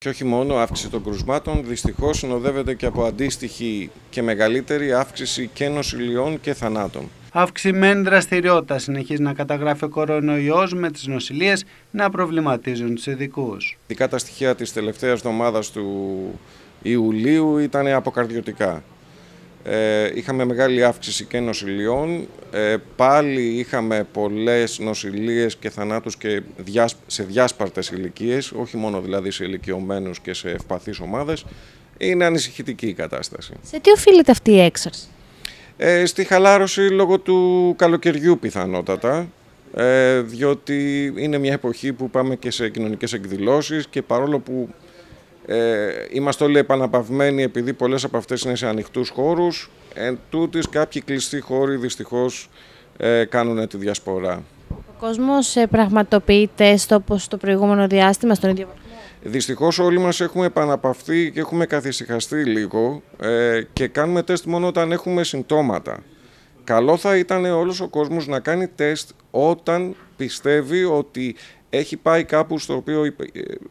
Και όχι μόνο αύξηση των κρουσμάτων, δυστυχώς συνοδεύεται και από αντίστοιχη και μεγαλύτερη αύξηση και νοσηλιών και θανάτων. Αυξημένη δραστηριότητα συνεχίζει να καταγράφει ο κορονοϊός με τις νοσηλίες να προβληματίζουν τους ειδικούς. Δικά τα στοιχεία της τελευταίας εβδομάδας του Ιουλίου ήταν αποκαρδιωτικά. Ε, είχαμε μεγάλη αύξηση και νοσηλιών. Ε, πάλι είχαμε πολλές νοσηλίες και θανάτους και σε διάσπαρτες ηλικίες, όχι μόνο δηλαδή σε ηλικιωμένους και σε ευπαθείς ομάδες. Είναι ανησυχητική η κατάσταση. Σε τι οφείλεται αυτή η έξαρση? Ε, στη χαλάρωση λόγω του καλοκαιριού πιθανότατα. Ε, διότι είναι μια εποχή που πάμε και σε κοινωνικές εκδηλώσεις και παρόλο που ε, είμαστε όλοι επαναπαυμένοι επειδή πολλές από αυτές είναι σε ανοιχτούς χώρους. Εν τούτης κάποιοι κλειστοί χώροι δυστυχώς ε, κάνουν τη διασπορά. Ο κόσμος ε, πραγματοποιεί τεστ όπως το προηγούμενο διάστημα στον ίδιο βαθμό. Δυστυχώς όλοι μας έχουμε επαναπαυθεί και έχουμε καθησυχαστεί λίγο ε, και κάνουμε τεστ μόνο όταν έχουμε συμπτώματα καλό θα ήταν όλος ο κόσμος να κάνει τεστ όταν πιστεύει ότι έχει πάει κάπου στο οποίο, ε,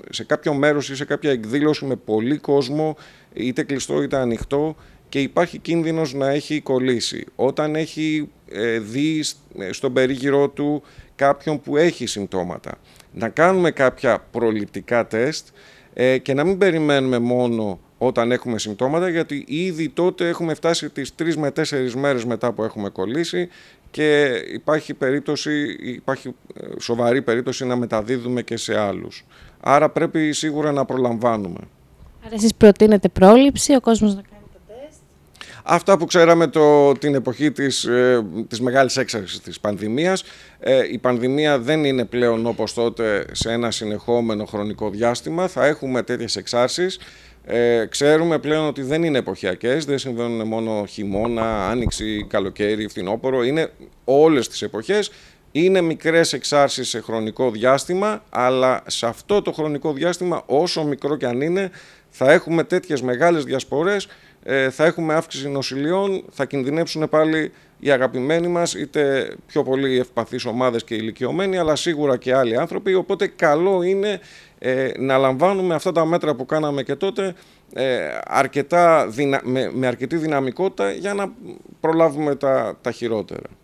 σε κάποιο μέρος ή σε κάποια εκδήλωση με πολύ κόσμο, είτε κλειστό είτε ανοιχτό, και υπάρχει κίνδυνος να έχει κολλήσει. Όταν έχει ε, δει ε, στον περίγυρό του κάποιον που έχει συμπτώματα. Να κάνουμε κάποια προληπτικά τεστ και να μην περιμένουμε μόνο όταν έχουμε συμπτώματα γιατί ήδη τότε έχουμε φτάσει τις 3 με 4 μέρες μετά που έχουμε κολλήσει και υπάρχει, περίπτωση, υπάρχει ε, σοβαρή περίπτωση να μεταδίδουμε και σε άλλους. Άρα πρέπει σίγουρα να προλαμβάνουμε. Άρα εσείς προτείνετε πρόληψη, ο κόσμος να κάνει το τεστ. Αυτά που ξέραμε το, την εποχή της, ε, της μεγάλης έξαρσης της πανδημίας. Ε, η πανδημία δεν είναι πλέον όπως τότε σε ένα συνεχόμενο χρονικό διάστημα. Θα έχουμε τέτοιες εξάρσεις. Ε, ξέρουμε πλέον ότι δεν είναι εποχιακές, δεν συμβαίνουν μόνο χειμώνα, άνοιξη, καλοκαίρι, φθινόπωρο, είναι όλες τις εποχές. Είναι μικρές εξάρσεις σε χρονικό διάστημα, αλλά σε αυτό το χρονικό διάστημα, όσο μικρό και αν είναι, θα έχουμε τέτοιες μεγάλες διασπορές, ε, θα έχουμε αύξηση νοσηλειών, θα κινδυνεύσουν πάλι οι αγαπημένοι μας, είτε πιο πολύ ευπαθείς ομάδες και ηλικιωμένοι, αλλά σίγουρα και άλλοι άνθρωποι, οπότε καλό είναι ε, να λαμβάνουμε αυτά τα μέτρα που κάναμε και τότε ε, αρκετά, με, αρκετή δυναμικότητα για να προλάβουμε τα, τα χειρότερα.